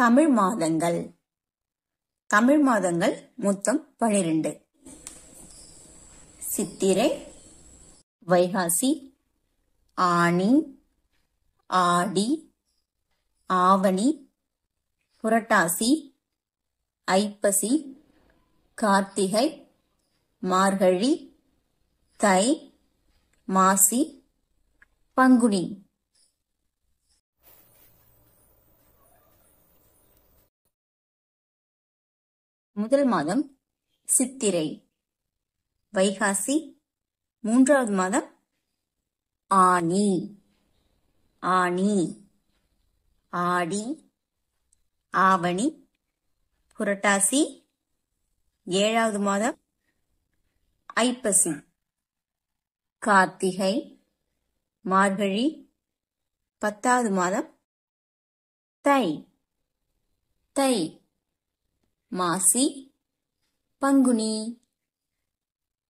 தமிழ் மாதங்கள் தமிழ் மாதங்கள் மொத்தம் பனிரெண்டு சித்திரை வைகாசி ஆணி ஆடி ஆவணி புரட்டாசி ஐப்பசி கார்த்திகை மார்கழி தை மாசி பங்குனி முதல் மாதம் சித்திரை வைகாசி மூன்றாவது மாதம் ஆனி ஆனி ஆடி ஆவணி புரட்டாசி ஏழாவது மாதம் ஐப்பசி கார்த்திகை மார்கழி பத்தாவது மாதம் தை தை మాసి పంగుని